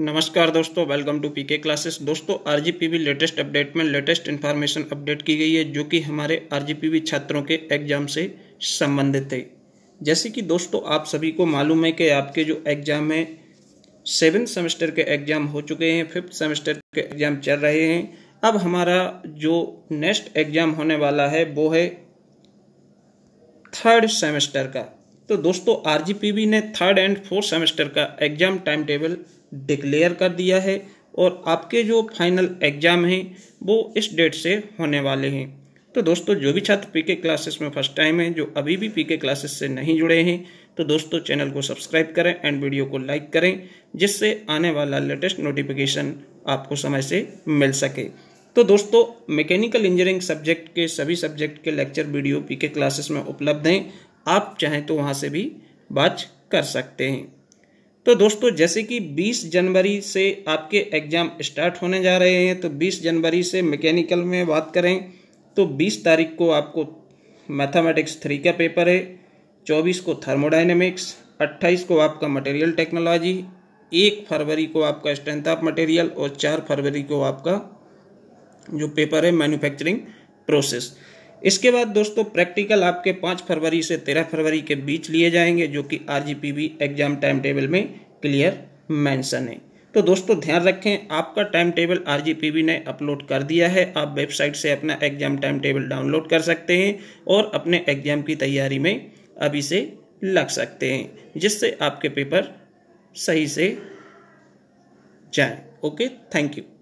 नमस्कार दोस्तों welcome to PK classes दोस्तों आर लेटेस्ट अपडेट में लेटेस्ट इन्फॉर्मेशन अपडेट की गई है जो कि हमारे आर छात्रों के एग्जाम से संबंधित है जैसे कि दोस्तों आप सभी को मालूम है कि आपके जो एग्जाम है सेवन सेमेस्टर के एग्जाम हो चुके हैं फिफ्थ सेमेस्टर के एग्जाम चल रहे हैं अब हमारा जो नेक्स्ट एग्जाम होने वाला है वो है थर्ड सेमेस्टर का तो दोस्तों आर ने थर्ड एंड फोर्थ सेमेस्टर का एग्जाम टाइम टेबल डिक्लेयर कर दिया है और आपके जो फाइनल एग्ज़ाम हैं वो इस डेट से होने वाले हैं तो दोस्तों जो भी छात्र पीके क्लासेस में फर्स्ट टाइम है जो अभी भी पीके क्लासेस से नहीं जुड़े हैं तो दोस्तों चैनल को सब्सक्राइब करें एंड वीडियो को लाइक करें जिससे आने वाला लेटेस्ट नोटिफिकेशन आपको समय से मिल सके तो दोस्तों मैकेनिकल इंजीनियरिंग सब्जेक्ट के सभी सब्जेक्ट के लेक्चर वीडियो पीके क्लासेस में उपलब्ध हैं आप चाहें तो वहाँ से भी बात कर सकते हैं तो दोस्तों जैसे कि 20 जनवरी से आपके एग्ज़ाम स्टार्ट होने जा रहे हैं तो 20 जनवरी से मैकेनिकल में बात करें तो 20 तारीख को आपको मैथमेटिक्स थ्री का पेपर है 24 को थर्मोडाइनमिक्स 28 को आपका मटेरियल टेक्नोलॉजी एक फरवरी को आपका स्ट्रेंथ ऑफ मटेरियल और चार फरवरी को आपका जो पेपर है मैन्युफैक्चरिंग प्रोसेस इसके बाद दोस्तों प्रैक्टिकल आपके पाँच फरवरी से तेरह फरवरी के बीच लिए जाएंगे जो कि आर एग्ज़ाम टाइम टेबल में क्लियर मेंशन है तो दोस्तों ध्यान रखें आपका टाइम टेबल आर ने अपलोड कर दिया है आप वेबसाइट से अपना एग्जाम टाइम टेबल डाउनलोड कर सकते हैं और अपने एग्जाम की तैयारी में अभी से लग सकते हैं जिससे आपके पेपर सही से जाए ओके थैंक यू